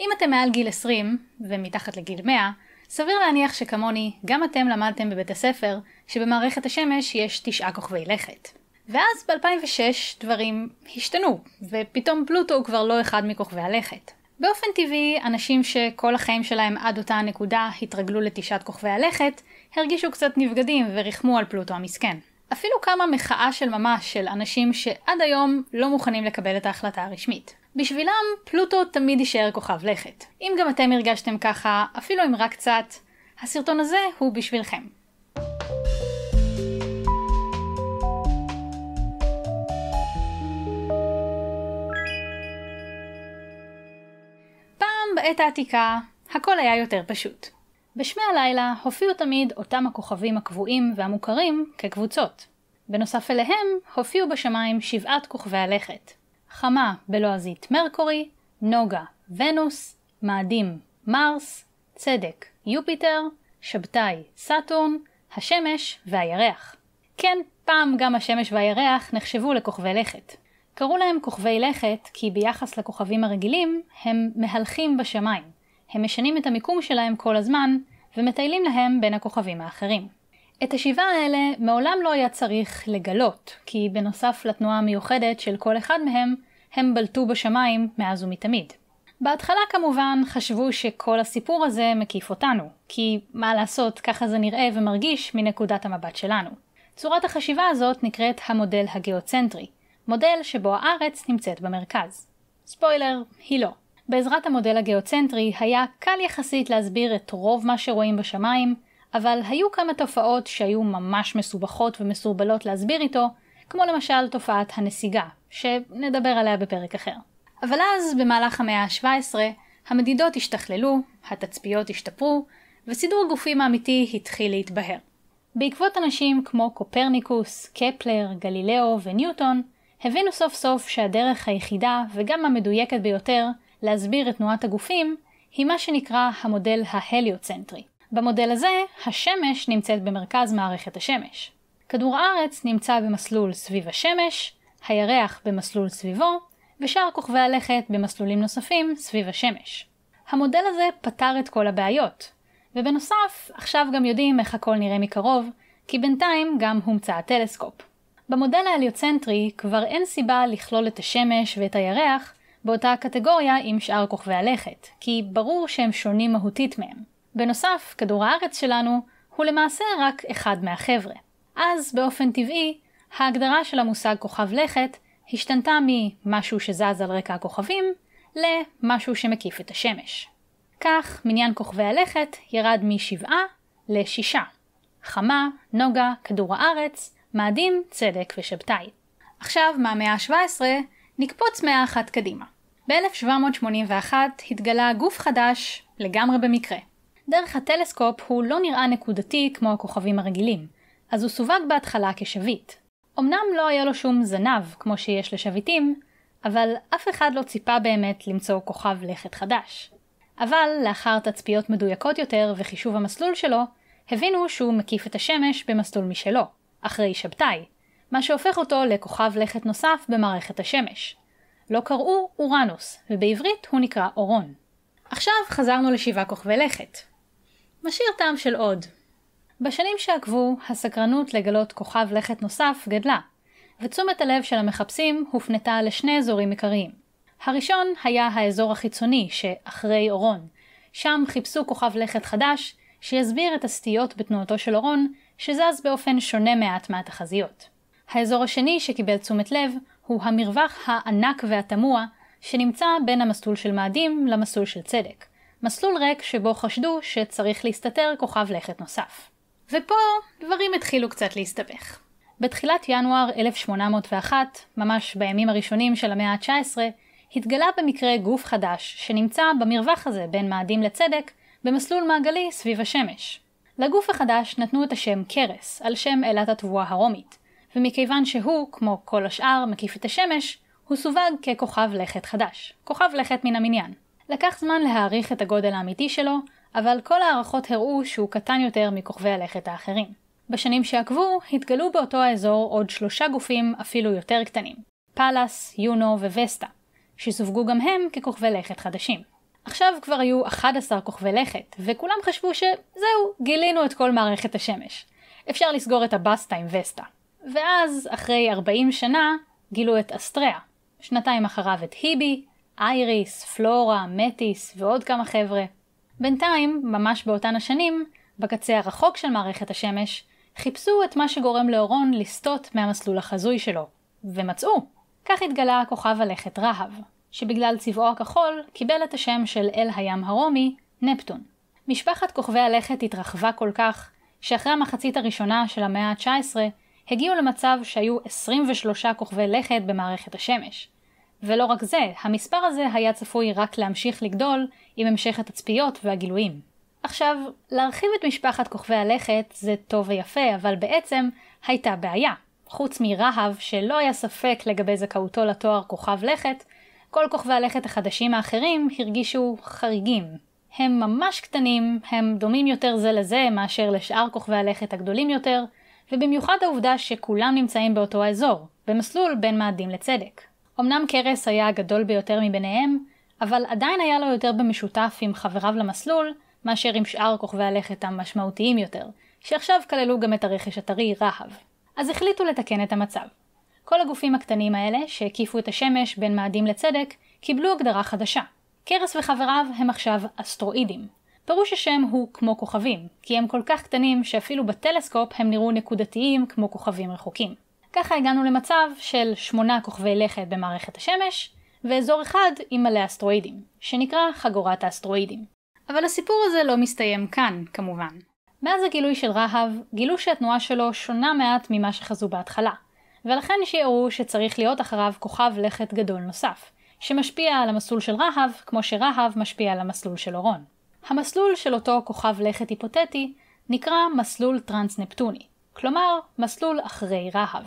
אם אתם מעל גיל 20 ומתחת לגיל 100, סביר להניח שכמוני, גם אתם למדתם בבית הספר שבמערכת השמש יש תשעה כוכבי לכת. ואז ב-2006 דברים השתנו, ופתאום פלוטו הוא כבר לא אחד מכוכבי הלכת. באופן טבעי, אנשים שכל החיים שלהם עד אותה הנקודה התרגלו לתשעת כוכבי הלכת, הרגישו קצת נבגדים וריחמו על פלוטו המסכן. אפילו קמה מחאה של ממש של אנשים שעד היום לא מוכנים לקבל את ההחלטה הרשמית. בשבילם פלוטו תמיד יישאר כוכב לכת. אם גם אתם הרגשתם ככה, אפילו אם רק קצת, הסרטון הזה הוא בשבילכם. פעם בעת העתיקה, הכל היה יותר פשוט. בשמי הלילה הופיעו תמיד אותם הכוכבים הקבועים והמוכרים כקבוצות. בנוסף אליהם, הופיעו בשמיים שבעת כוכבי הלכת. חמה בלועזית מרקורי, נוגה ונוס, מאדים מרס, צדק יופיטר, שבתאי סאטורן, השמש והירח. כן, פעם גם השמש והירח נחשבו לכוכבי לכת. קראו להם כוכבי לכת כי ביחס לכוכבים הרגילים הם מהלכים בשמיים. הם משנים את המיקום שלהם כל הזמן ומטיילים להם בין הכוכבים האחרים. את השבעה האלה מעולם לא היה צריך לגלות, כי בנוסף לתנועה המיוחדת של כל אחד מהם, הם בלטו בשמיים מאז ומתמיד. בהתחלה כמובן חשבו שכל הסיפור הזה מקיף אותנו, כי מה לעשות, ככה זה נראה ומרגיש מנקודת המבט שלנו. צורת החשיבה הזאת נקראת המודל הגאוצנטרי, מודל שבו הארץ נמצאת במרכז. ספוילר, היא לא. בעזרת המודל הגאוצנטרי היה קל יחסית להסביר את רוב מה שרואים בשמיים, אבל היו כמה תופעות שהיו ממש מסובכות ומסורבלות להסביר איתו, כמו למשל תופעת הנסיגה, שנדבר עליה בפרק אחר. אבל אז, במהלך המאה ה-17, המדידות השתכללו, התצפיות השתפרו, וסידור הגופים האמיתי התחיל להתבהר. בעקבות אנשים כמו קופרניקוס, קפלר, גלילאו וניוטון, הבינו סוף סוף שהדרך היחידה וגם המדויקת ביותר להסביר את תנועת הגופים, היא מה שנקרא המודל ההליוצנטרי. במודל הזה, השמש נמצאת במרכז מערכת השמש. כדור הארץ נמצא במסלול סביב השמש, הירח במסלול סביבו, ושאר כוכבי הלכת במסלולים נוספים סביב השמש. המודל הזה פתר את כל הבעיות, ובנוסף, עכשיו גם יודעים איך הכל נראה מקרוב, כי בינתיים גם הומצא הטלסקופ. במודל ההליוצנטרי כבר אין סיבה לכלול את השמש ואת הירח באותה הקטגוריה עם שאר כוכבי הלכת, כי ברור שהם שונים מהותית מהם. בנוסף, כדור הארץ שלנו הוא למעשה רק אחד מהחבר'ה. אז באופן טבעי, ההגדרה של המושג כוכב לכת השתנתה ממשהו שזז על רקע הכוכבים למשהו שמקיף את השמש. כך מניין כוכבי הלכת ירד משבעה לשישה. חמה, נוגה, כדור הארץ, מאדים, צדק ושבתאי. עכשיו, מהמאה ה-17, נקפוץ מאה אחת קדימה. ב-1781 התגלה גוף חדש, לגמרי במקרה, דרך הטלסקופ הוא לא נראה נקודתי כמו הכוכבים הרגילים, אז הוא סווג בהתחלה כשביט. אמנם לא היה לו שום זנב כמו שיש לשביטים, אבל אף אחד לא ציפה באמת למצוא כוכב לכת חדש. אבל לאחר תצפיות מדויקות יותר וחישוב המסלול שלו, הבינו שהוא מקיף את השמש במסלול משלו, אחרי שבתאי, מה שהופך אותו לכוכב לכת נוסף במערכת השמש. לא קראו אורנוס, ובעברית הוא נקרא אורון. עכשיו חזרנו לשבעה כוכבי לכת. משאיר טעם של עוד. בשנים שעקבו, הסקרנות לגלות כוכב לכת נוסף גדלה, ותשומת הלב של המחפשים הופנתה לשני אזורים עיקריים. הראשון היה האזור החיצוני שאחרי אורון, שם חיפשו כוכב לכת חדש שיסביר את הסטיות בתנועתו של אורון, שזז באופן שונה מעט מהתחזיות. האזור השני שקיבל תשומת לב הוא המרווח הענק והתמוה שנמצא בין המסלול של מאדים למסלול של צדק. מסלול ריק שבו חשדו שצריך להסתתר כוכב לכת נוסף. ופה דברים התחילו קצת להסתבך. בתחילת ינואר 1801, ממש בימים הראשונים של המאה ה-19, התגלה במקרה גוף חדש שנמצא במרווח הזה בין מאדים לצדק במסלול מעגלי סביב השמש. לגוף החדש נתנו את השם קרס, על שם אלת התבואה הרומית, ומכיוון שהוא, כמו כל השאר, מקיף את השמש, הוא סווג ככוכב לכת חדש, כוכב לכת מן המניין. לקח זמן להעריך את הגודל האמיתי שלו, אבל כל ההערכות הראו שהוא קטן יותר מכוכבי הלכת האחרים. בשנים שעקבו, התגלו באותו האזור עוד שלושה גופים אפילו יותר קטנים, פאלאס, יונו וווסטה, שסווגו גם הם ככוכבי לכת חדשים. עכשיו כבר היו 11 כוכבי לכת, וכולם חשבו שזהו, גילינו את כל מערכת השמש. אפשר לסגור את הבסטה עם וסטה. ואז, אחרי 40 שנה, גילו את אסטריאה. שנתיים אחריו את היבי, אייריס, פלורה, מטיס ועוד כמה חבר'ה. בינתיים, ממש באותן השנים, בקצה הרחוק של מערכת השמש, חיפשו את מה שגורם לאורון לסטות מהמסלול החזוי שלו, ומצאו. כך התגלה הכוכב הלכת רהב, שבגלל צבעו הכחול קיבל את השם של אל הים הרומי, נפטון. משפחת כוכבי הלכת התרחבה כל כך, שאחרי המחצית הראשונה של המאה ה-19, הגיעו למצב שהיו 23 כוכבי לכת במערכת השמש. ולא רק זה, המספר הזה היה צפוי רק להמשיך לגדול עם המשך התצפיות והגילויים. עכשיו, להרחיב את משפחת כוכבי הלכת זה טוב ויפה, אבל בעצם הייתה בעיה. חוץ מרהב, שלא היה ספק לגבי זכאותו לתואר כוכב לכת, כל כוכבי הלכת החדשים האחרים הרגישו חריגים. הם ממש קטנים, הם דומים יותר זה לזה מאשר לשאר כוכבי הלכת הגדולים יותר, ובמיוחד העובדה שכולם נמצאים באותו האזור, במסלול בין מאדים לצדק. אמנם קרס היה הגדול ביותר מביניהם, אבל עדיין היה לו יותר במשותף עם חבריו למסלול, מאשר עם שאר כוכבי הלכת המשמעותיים יותר, שעכשיו כללו גם את הרכש הטרי רהב. אז החליטו לתקן את המצב. כל הגופים הקטנים האלה, שהקיפו את השמש בין מאדים לצדק, קיבלו הגדרה חדשה. קרס וחבריו הם עכשיו אסטרואידים. פירוש השם הוא כמו כוכבים, כי הם כל כך קטנים שאפילו בטלסקופ הם נראו נקודתיים כמו כוכבים רחוקים. ככה הגענו למצב של שמונה כוכבי לכת במערכת השמש, ואזור אחד עם מלא אסטרואידים, שנקרא חגורת האסטרואידים. אבל הסיפור הזה לא מסתיים כאן, כמובן. מאז הגילוי של רהב, גילו שהתנועה שלו שונה מעט ממה שחזו בהתחלה, ולכן שיערו שצריך להיות אחריו כוכב לכת גדול נוסף, שמשפיע על המסלול של רהב, כמו שרהב משפיע על המסלול של אורון. המסלול של אותו כוכב לכת היפותטי נקרא מסלול טרנס-נפטוני, כלומר מסלול אחרי רהב.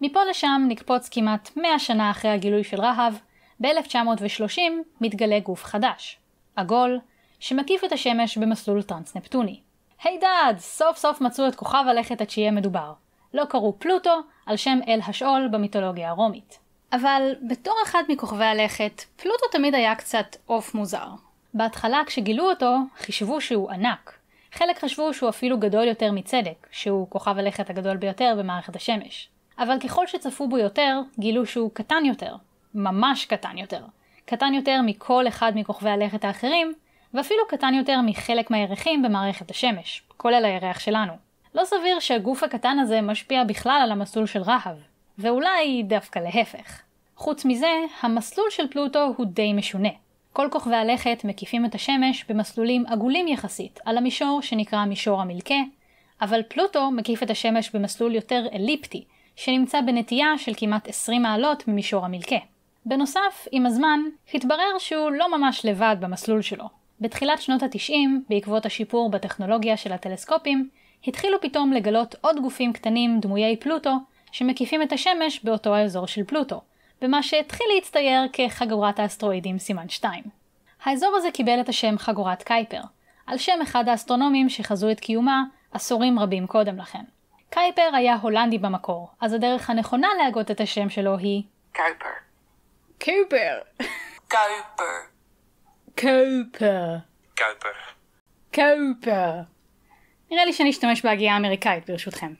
מפה לשם נקפוץ כמעט 100 שנה אחרי הגילוי של רהב, ב-1930 מתגלה גוף חדש, עגול, שמקיף את השמש במסלול טרנס-נפטוני. היי hey דאד, סוף סוף מצאו את כוכב הלכת עד שיהיה מדובר. לא קראו פלוטו על שם אל השאול במיתולוגיה הרומית. אבל בתור אחד מכוכבי הלכת, פלוטו תמיד היה קצת עוף מוזר. בהתחלה כשגילו אותו, חישבו שהוא ענק. חלק חשבו שהוא אפילו גדול יותר מצדק, שהוא כוכב הלכת הגדול ביותר במערכת השמש. אבל ככל שצפו בו יותר, גילו שהוא קטן יותר. ממש קטן יותר. קטן יותר מכל אחד מכוכבי הלכת האחרים, ואפילו קטן יותר מחלק מהירחים במערכת השמש, כולל הירח שלנו. לא סביר שהגוף הקטן הזה משפיע בכלל על המסלול של רהב, ואולי דווקא להפך. חוץ מזה, המסלול של פלוטו הוא די משונה. כל כוכבי הלכת מקיפים את השמש במסלולים עגולים יחסית, על המישור שנקרא מישור המלכה, אבל פלוטו מקיף את השמש במסלול יותר אליפטי, שנמצא בנטייה של כמעט 20 מעלות ממישור המלכה. בנוסף, עם הזמן, התברר שהוא לא ממש לבד במסלול שלו. בתחילת שנות ה-90, בעקבות השיפור בטכנולוגיה של הטלסקופים, התחילו פתאום לגלות עוד גופים קטנים דמויי פלוטו, שמקיפים את השמש באותו האזור של פלוטו, במה שהתחיל להצטייר כחגורת האסטרואידים סימן 2. האזור הזה קיבל את השם חגורת קייפר, על שם אחד האסטרונומים שחזו את קיומה עשורים רבים קודם לכן. קייפר היה הולנדי במקור, אז הדרך הנכונה להגות את השם שלו היא... קייפר. קייפר. קייפר. קייפר. קייפר. קייפר. נראה לי שנשתמש בהגייה האמריקאית ברשותכם.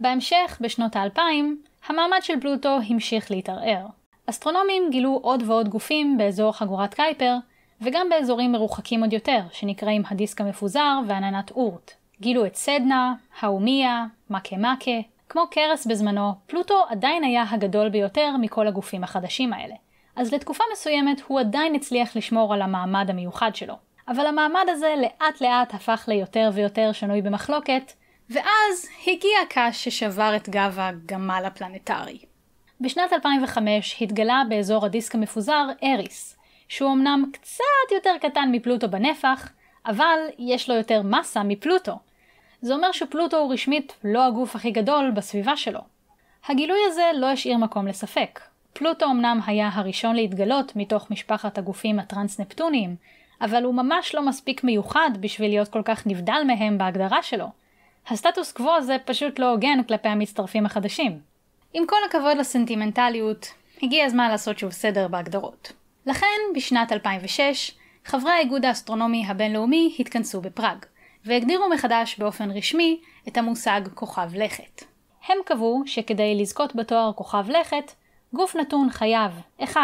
בהמשך, בשנות האלפיים, המעמד של פלוטו המשיך להתערער. אסטרונומים גילו עוד ועוד גופים באזור חגורת קייפר, וגם באזורים מרוחקים עוד יותר, שנקראים הדיסק המפוזר ועננת אורט. גילו את סדנה, האומיה, מקה-מקה. כמו קרס בזמנו, פלוטו עדיין היה הגדול ביותר מכל הגופים החדשים האלה. אז לתקופה מסוימת הוא עדיין הצליח לשמור על המעמד המיוחד שלו. אבל המעמד הזה לאט לאט הפך ליותר ויותר שנוי במחלוקת, ואז הגיע קש ששבר את גב הגמל הפלנטרי. בשנת 2005 התגלה באזור הדיסק המפוזר אריס, שהוא אמנם קצת יותר קטן מפלוטו בנפח, אבל יש לו יותר מסה מפלוטו, זה אומר שפלוטו הוא רשמית לא הגוף הכי גדול בסביבה שלו. הגילוי הזה לא השאיר מקום לספק. פלוטו אמנם היה הראשון להתגלות מתוך משפחת הגופים הטרנס-נפטוניים, אבל הוא ממש לא מספיק מיוחד בשביל להיות כל כך נבדל מהם בהגדרה שלו. הסטטוס קוו הזה פשוט לא הוגן כלפי המצטרפים החדשים. עם כל הכבוד לסנטימנטליות, הגיע הזמן לעשות שוב סדר בהגדרות. לכן, בשנת 2006, חברי האיגוד האסטרונומי הבינלאומי התכנסו בפראג. והגדירו מחדש באופן רשמי את המושג כוכב לכת. הם קבעו שכדי לזכות בתואר כוכב לכת, גוף נתון חייב 1.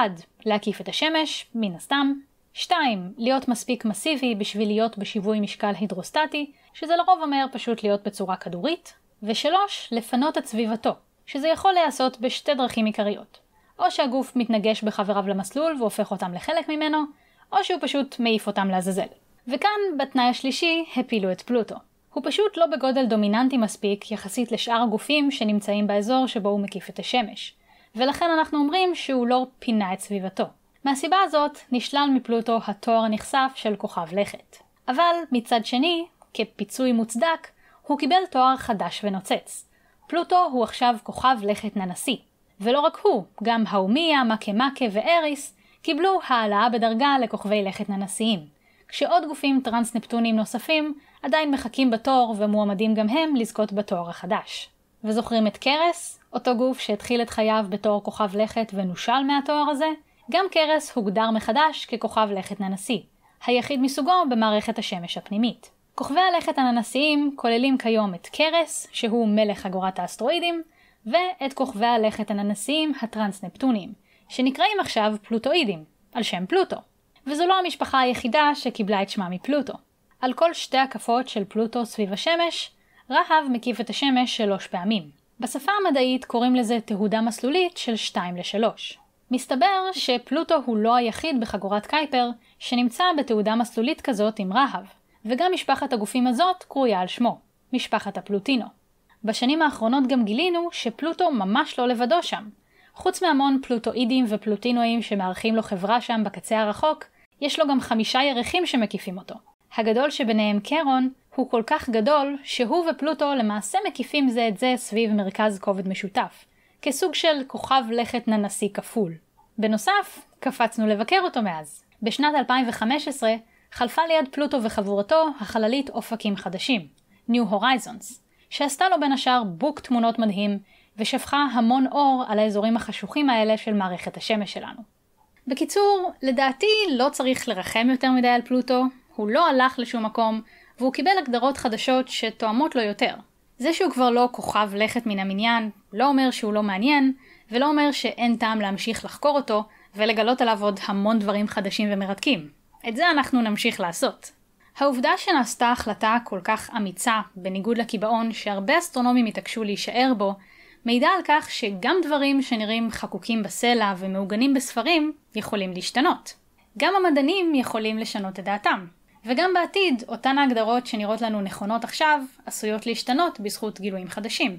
להקיף את השמש, מן הסתם, 2. להיות מספיק מסיבי בשביל להיות בשיווי משקל הידרוסטטי, שזה לרוב אומר פשוט להיות בצורה כדורית, ו-3. לפנות את סביבתו, שזה יכול להיעשות בשתי דרכים עיקריות. או שהגוף מתנגש בחבריו למסלול והופך אותם לחלק ממנו, או שהוא פשוט מעיף אותם לעזאזל. וכאן, בתנאי השלישי, הפילו את פלוטו. הוא פשוט לא בגודל דומיננטי מספיק יחסית לשאר הגופים שנמצאים באזור שבו הוא מקיף את השמש, ולכן אנחנו אומרים שהוא לא פינה את סביבתו. מהסיבה הזאת נשלל מפלוטו התואר הנכסף של כוכב לכת. אבל מצד שני, כפיצוי מוצדק, הוא קיבל תואר חדש ונוצץ. פלוטו הוא עכשיו כוכב לכת ננסי. ולא רק הוא, גם האומיה, מקה ואריס קיבלו העלאה בדרגה לכוכבי לכת ננסיים. כשעוד גופים טרנס-נפטוניים נוספים עדיין מחכים בתור ומועמדים גם הם לזכות בתואר החדש. וזוכרים את קרס? אותו גוף שהתחיל את חייו בתור כוכב לכת ונושל מהתואר הזה? גם קרס הוגדר מחדש ככוכב לכת ננסי, היחיד מסוגו במערכת השמש הפנימית. כוכבי הלכת הננסיים כוללים כיום את קרס, שהוא מלך חגורת האסטרואידים, ואת כוכבי הלכת הננסיים הטרנס-נפטוניים, שנקראים עכשיו פלוטואידים, על שם פלוטו. וזו לא המשפחה היחידה שקיבלה את שמה מפלוטו. על כל שתי הקפות של פלוטו סביב השמש, רהב מקיף את השמש שלוש פעמים. בשפה המדעית קוראים לזה תהודה מסלולית של 2 ל-3. מסתבר שפלוטו הוא לא היחיד בחגורת קייפר שנמצא בתהודה מסלולית כזאת עם רהב, וגם משפחת הגופים הזאת קרויה על שמו, משפחת הפלוטינו. בשנים האחרונות גם גילינו שפלוטו ממש לא לבדו שם. חוץ מהמון פלוטואידים ופלוטינואים שמארחים לו חברה שם בקצה הרחוק, יש לו גם חמישה ירחים שמקיפים אותו. הגדול שביניהם קרון הוא כל כך גדול שהוא ופלוטו למעשה מקיפים זה את זה סביב מרכז כובד משותף, כסוג של כוכב לכת ננסי כפול. בנוסף, קפצנו לבקר אותו מאז. בשנת 2015 חלפה ליד פלוטו וחבורתו החללית אופקים חדשים, New Horizons, שעשתה לו בין השאר בוק תמונות מדהים ושפכה המון אור על האזורים החשוכים האלה של מערכת השמש שלנו. בקיצור, לדעתי לא צריך לרחם יותר מדי על פלוטו, הוא לא הלך לשום מקום, והוא קיבל הגדרות חדשות שתואמות לו יותר. זה שהוא כבר לא כוכב לכת מן המניין, לא אומר שהוא לא מעניין, ולא אומר שאין טעם להמשיך לחקור אותו, ולגלות עליו עוד המון דברים חדשים ומרתקים. את זה אנחנו נמשיך לעשות. העובדה שנעשתה החלטה כל כך אמיצה, בניגוד לקיבעון שהרבה אסטרונומים התעקשו להישאר בו, מעידה על כך שגם דברים שנראים חקוקים בסלע ומעוגנים בספרים, יכולים להשתנות. גם המדענים יכולים לשנות את דעתם. וגם בעתיד, אותן ההגדרות שנראות לנו נכונות עכשיו, עשויות להשתנות בזכות גילויים חדשים.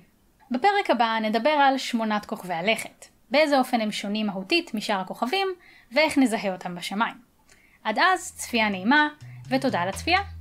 בפרק הבא נדבר על שמונת כוכבי הלכת, באיזה אופן הם שונים מהותית משאר הכוכבים, ואיך נזהה אותם בשמיים. עד אז, צפייה נעימה, ותודה על הצפייה.